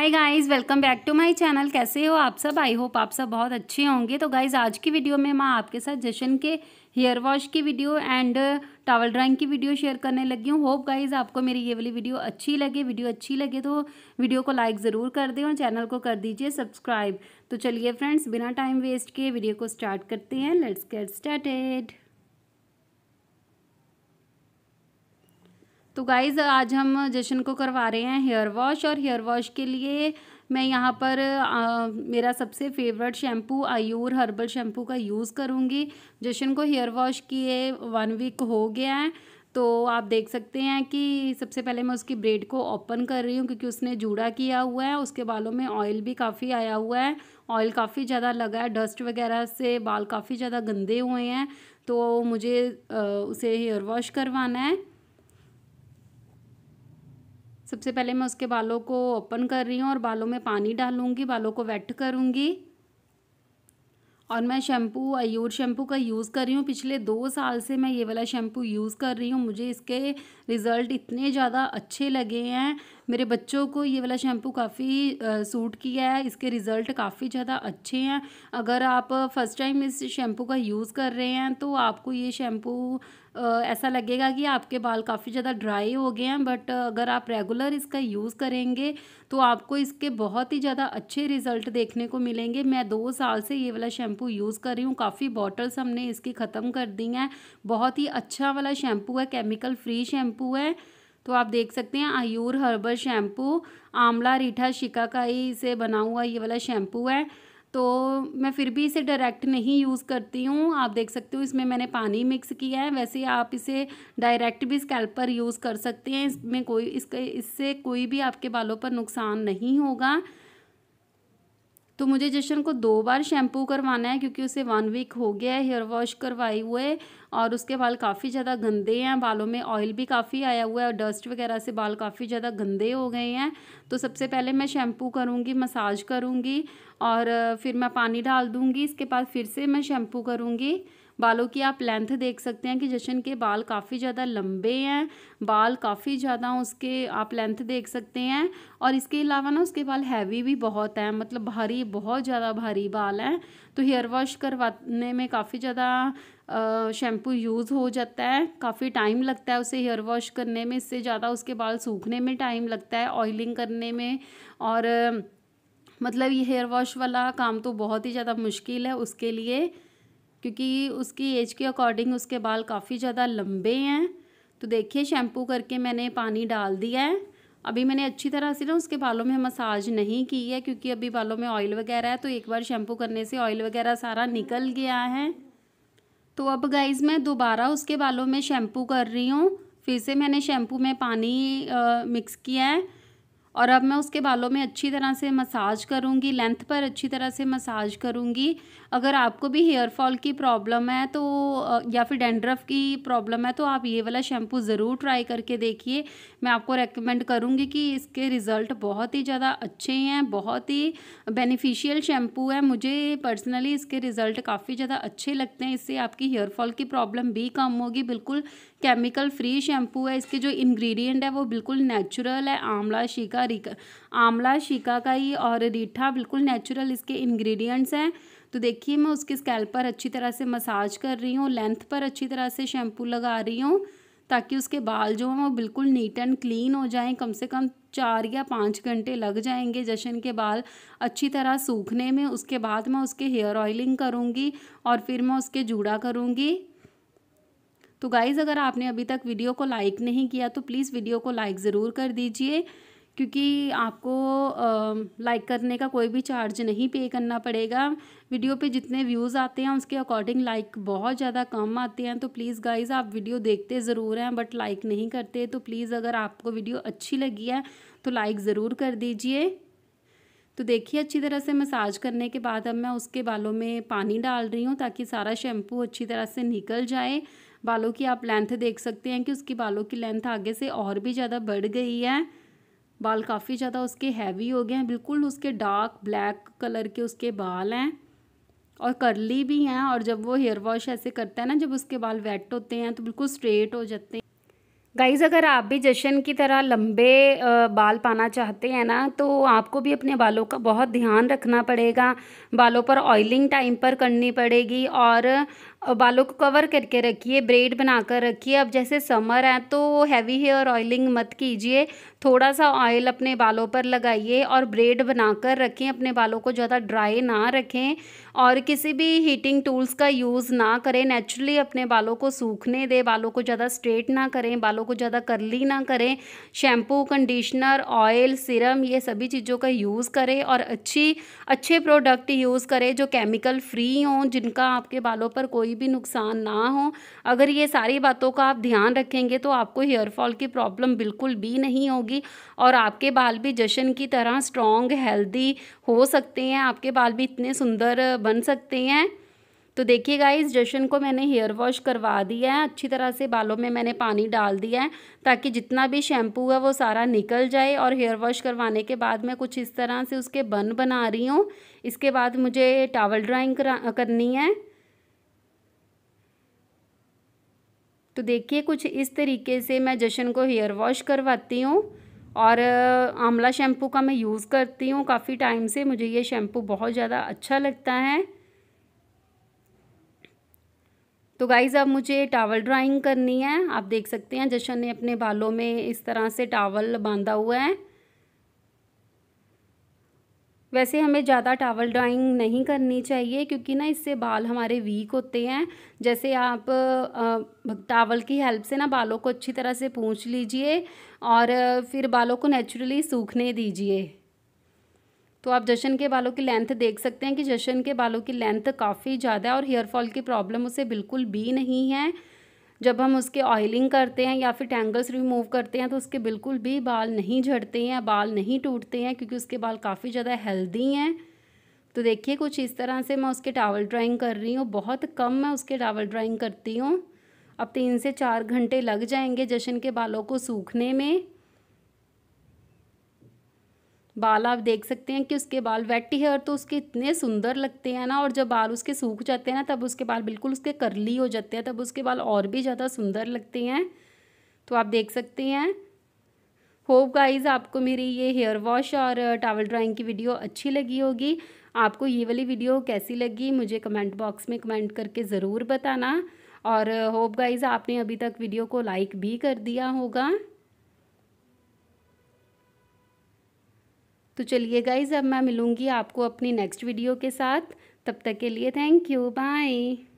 hi guys welcome back to my channel कैसे हो आप सब आई होप आप सब बहुत अच्छे होंगे तो गाइस आज की वीडियो में मैं आपके साथ जशन के हेयर वॉश की वीडियो एंड टावल ड्राइंग की वीडियो शेयर करने लगी हूँ होप गाइज आपको मेरी ये वाली वीडियो अच्छी लगे वीडियो अच्छी लगे तो वीडियो को लाइक ज़रूर कर दें और चैनल को कर दीजिए सब्सक्राइब तो चलिए फ्रेंड्स बिना टाइम वेस्ट किए वीडियो को स्टार्ट करते हैं लेट्स गेट स्टार्टेड तो गाइज़ आज हम जशन को करवा रहे हैं हेयर वॉश और हेयर वॉश के लिए मैं यहाँ पर आ, मेरा सबसे favourite shampoo Ayur herbal shampoo का यूज़ करूँगी जशन को हेयर वॉश किए वन वीक हो गया है तो आप देख सकते हैं कि सबसे पहले मैं उसकी ब्रेड को ओपन कर रही हूँ क्योंकि उसने जूड़ा किया हुआ है उसके बालों में ऑयल भी काफ़ी आया हुआ है ऑयल काफ़ी ज़्यादा लगा है डस्ट वगैरह से बाल काफ़ी ज़्यादा गंदे हुए हैं तो मुझे उसे हेयर वॉश करवाना है सबसे पहले मैं उसके बालों को ओपन कर रही हूँ और बालों में पानी डालूँगी बालों को वेट करूँगी और मैं शैम्पू अयूर शैम्पू का यूज़ कर रही हूँ पिछले दो साल से मैं ये वाला शैम्पू यूज़ कर रही हूँ मुझे इसके रिज़ल्ट इतने ज़्यादा अच्छे लगे हैं मेरे बच्चों को ये वाला शैम्पू काफ़ी सूट किया है इसके रिज़ल्ट काफ़ी ज़्यादा अच्छे हैं अगर आप फर्स्ट टाइम इस शैम्पू का यूज़ कर रहे हैं तो आपको ये शैम्पू ऐसा लगेगा कि आपके बाल काफ़ी ज़्यादा ड्राई हो गए हैं बट अगर आप रेगुलर इसका यूज़ करेंगे तो आपको इसके बहुत ही ज़्यादा अच्छे रिज़ल्ट देखने को मिलेंगे मैं दो साल से ये वाला शैम्पू यूज़ कर रही हूँ काफ़ी बॉटल्स हमने इसकी ख़त्म कर दी हैं बहुत ही अच्छा वाला शैम्पू है केमिकल फ्री शैम्पू है तो आप देख सकते हैं आयूर हर्बल शैम्पू आंवला रीठा शिकाकाई से बना हुआ ये वाला शैम्पू है तो मैं फिर भी इसे डायरेक्ट नहीं यूज़ करती हूँ आप देख सकते हो इसमें मैंने पानी मिक्स किया है वैसे आप इसे डायरेक्ट भी स्कैल्प पर यूज़ कर सकते हैं इसमें कोई इसके इससे कोई भी आपके बालों पर नुकसान नहीं होगा तो मुझे जशन को दो बार शैम्पू करवाना है क्योंकि उसे वन वीक हो गया है हेयर वॉश करवाई हुए और उसके बाल काफ़ी ज़्यादा गंदे हैं बालों में ऑयल भी काफ़ी आया हुआ है और डस्ट वगैरह से बाल काफ़ी ज़्यादा गंदे हो गए हैं तो सबसे पहले मैं शैम्पू करूँगी मसाज करूँगी और फिर मैं पानी डाल दूँगी इसके बाद फिर से मैं शैम्पू करूँगी बालों की आप लेंथ देख सकते हैं कि जशन के बाल काफ़ी ज़्यादा लंबे हैं बाल काफ़ी ज़्यादा उसके आप लेंथ देख सकते हैं और इसके अलावा ना उसके बाल हैवी भी बहुत हैं मतलब भारी बहुत ज़्यादा भारी बाल हैं तो हेयर वॉश करवाने में काफ़ी ज़्यादा शैम्पू यूज़ हो जाता है काफ़ी टाइम लगता है उसे हेयर वॉश करने में इससे ज़्यादा उसके बाल सूखने में टाइम लगता है ऑयलिंग करने में और मतलब ये हेयर वॉश वाला काम तो बहुत ही ज़्यादा मुश्किल है उसके लिए क्योंकि उसकी एज के अकॉर्डिंग उसके बाल काफ़ी ज़्यादा लंबे हैं तो देखिए शैम्पू करके मैंने पानी डाल दिया है अभी मैंने अच्छी तरह से ना उसके बालों में मसाज नहीं की है क्योंकि अभी बालों में ऑयल वगैरह है तो एक बार शैम्पू करने से ऑयल वगैरह सारा निकल गया है तो अब गाइज़ मैं दोबारा उसके बालों में शैम्पू कर रही हूँ फिर से मैंने शैम्पू में पानी आ, मिक्स किया है और अब मैं उसके बालों में अच्छी तरह से मसाज करूँगी लेंथ पर अच्छी तरह से मसाज करूँगी अगर आपको भी हेयर फॉल की प्रॉब्लम है तो या फिर डेंड्रफ की प्रॉब्लम है तो आप ये वाला शैम्पू ज़रूर ट्राई करके देखिए मैं आपको रेकमेंड करूँगी कि इसके रिज़ल्ट बहुत ही ज़्यादा अच्छे हैं बहुत ही बेनिफिशियल शैम्पू है मुझे पर्सनली इसके रिज़ल्ट काफ़ी ज़्यादा अच्छे लगते हैं इससे आपकी हेयर फॉल की प्रॉब्लम भी कम होगी बिल्कुल केमिकल फ्री शैम्पू है इसके जो इन्ग्रीडियंट है वो बिल्कुल नेचुरल है आंवला शिका रिका आंवला शिका का ही और रीठा बिल्कुल नेचुरल इसके इन्ग्रीडियंट्स हैं तो देखिए मैं उसके स्कैल पर अच्छी तरह से मसाज कर रही हूँ लेंथ पर अच्छी तरह से शैम्पू लगा रही हूँ ताकि उसके बाल जो हैं वो बिल्कुल नीट एंड क्लीन हो जाएं कम से कम चार या पाँच घंटे लग जाएंगे जशन के बाल अच्छी तरह सूखने में उसके बाद मैं उसके हेयर ऑयलिंग करूँगी और फिर मैं उसके जूड़ा करूँगी तो गाइज़ अगर आपने अभी तक वीडियो को लाइक नहीं किया तो प्लीज़ वीडियो को लाइक ज़रूर कर दीजिए क्योंकि आपको लाइक करने का कोई भी चार्ज नहीं पे करना पड़ेगा वीडियो पे जितने व्यूज़ आते हैं उसके अकॉर्डिंग लाइक बहुत ज़्यादा कम आते हैं तो प्लीज़ गाइज़ आप वीडियो देखते ज़रूर हैं बट लाइक नहीं करते तो प्लीज़ अगर आपको वीडियो अच्छी लगी है तो लाइक ज़रूर कर दीजिए तो देखिए अच्छी तरह से मसाज करने के बाद अब मैं उसके बालों में पानी डाल रही हूँ ताकि सारा शैम्पू अच्छी तरह से निकल जाए बालों की आप लेंथ देख सकते हैं कि उसकी बालों की लेंथ आगे से और भी ज़्यादा बढ़ गई है बाल काफ़ी ज़्यादा उसके हैवी हो गए हैं बिल्कुल उसके डार्क ब्लैक कलर के उसके बाल हैं और करली भी हैं और जब वो हेयर वॉश ऐसे करता है ना जब उसके बाल वेट होते हैं तो बिल्कुल स्ट्रेट हो जाते हैं गाइज़ अगर आप भी जशन की तरह लंबे बाल पाना चाहते हैं ना तो आपको भी अपने बालों का बहुत ध्यान रखना पड़ेगा बालों पर ऑयलिंग टाइम पर करनी पड़ेगी और और बालों को कवर करके रखिए ब्रेड बना कर रखिए अब जैसे समर है तो हैवी हेयर ऑयलिंग मत कीजिए थोड़ा सा ऑयल अपने बालों पर लगाइए और ब्रेड बना कर रखें अपने बालों को ज़्यादा ड्राई ना रखें और किसी भी हीटिंग टूल्स का यूज़ ना करें नेचुरली अपने बालों को सूखने दें बालों को ज़्यादा स्ट्रेट ना करें बालों को ज़्यादा करली ना करें शैम्पू कंडीशनर ऑयल सिरम ये सभी चीज़ों का यूज़ करें और अच्छी अच्छे प्रोडक्ट यूज़ करें जो केमिकल फ्री हों जिनका आपके बालों पर कोई कोई भी नुकसान ना हो अगर ये सारी बातों का आप ध्यान रखेंगे तो आपको हेयर फॉल की प्रॉब्लम बिल्कुल भी नहीं होगी और आपके बाल भी जशन की तरह स्ट्रॉन्ग हेल्दी हो सकते हैं आपके बाल भी इतने सुंदर बन सकते हैं तो देखिए गाइस जशन को मैंने हेयर वॉश करवा दिया है अच्छी तरह से बालों में मैंने पानी डाल दिया है ताकि जितना भी शैम्पू है वो सारा निकल जाए और हेयर वॉश करवाने के बाद मैं कुछ इस तरह से उसके बन बना रही हूँ इसके बाद मुझे टावल ड्राइंग करनी है तो देखिए कुछ इस तरीके से मैं जशन को हेयर वॉश करवाती हूँ और आंवला शैम्पू का मैं यूज़ करती हूँ काफ़ी टाइम से मुझे ये शैम्पू बहुत ज़्यादा अच्छा लगता है तो गाइज़ अब मुझे टावल ड्राइंग करनी है आप देख सकते हैं जशन ने अपने बालों में इस तरह से टावल बांधा हुआ है वैसे हमें ज़्यादा टावल ड्राइंग नहीं करनी चाहिए क्योंकि ना इससे बाल हमारे वीक होते हैं जैसे आप टावल की हेल्प से ना बालों को अच्छी तरह से पूछ लीजिए और फिर बालों को नेचुरली सूखने दीजिए तो आप जशन के बालों की लेंथ देख सकते हैं कि जशन के बालों की लेंथ काफ़ी ज़्यादा है और हेयर फॉल की प्रॉब्लम उसे बिल्कुल भी नहीं है जब हम उसके ऑयलिंग करते हैं या फिर टैंगल्स रिमूव करते हैं तो उसके बिल्कुल भी बाल नहीं झड़ते हैं बाल नहीं टूटते हैं क्योंकि उसके बाल काफ़ी ज़्यादा हेल्दी हैं तो देखिए कुछ इस तरह से मैं उसके टावल ड्राइंग कर रही हूँ बहुत कम मैं उसके टावल ड्राइंग करती हूँ अब तीन से चार घंटे लग जाएंगे जशन के बालों को सूखने में बाल आप देख सकते हैं कि उसके बाल वेट हेयर तो उसके इतने सुंदर लगते हैं ना और जब बाल उसके सूख जाते हैं ना तब उसके बाल बिल्कुल उसके करली हो जाते हैं तब उसके बाल और भी ज़्यादा सुंदर लगते हैं तो आप देख सकते हैं होप गाइज आपको मेरी ये हेयर वॉश और टावल ड्राइंग की वीडियो अच्छी लगी होगी आपको ये वाली वीडियो कैसी लगी मुझे कमेंट बॉक्स में कमेंट करके ज़रूर बताना और होप गाइज आपने अभी तक वीडियो को लाइक भी कर दिया होगा तो चलिए गाइज़ अब मैं मिलूँगी आपको अपनी नेक्स्ट वीडियो के साथ तब तक के लिए थैंक यू बाय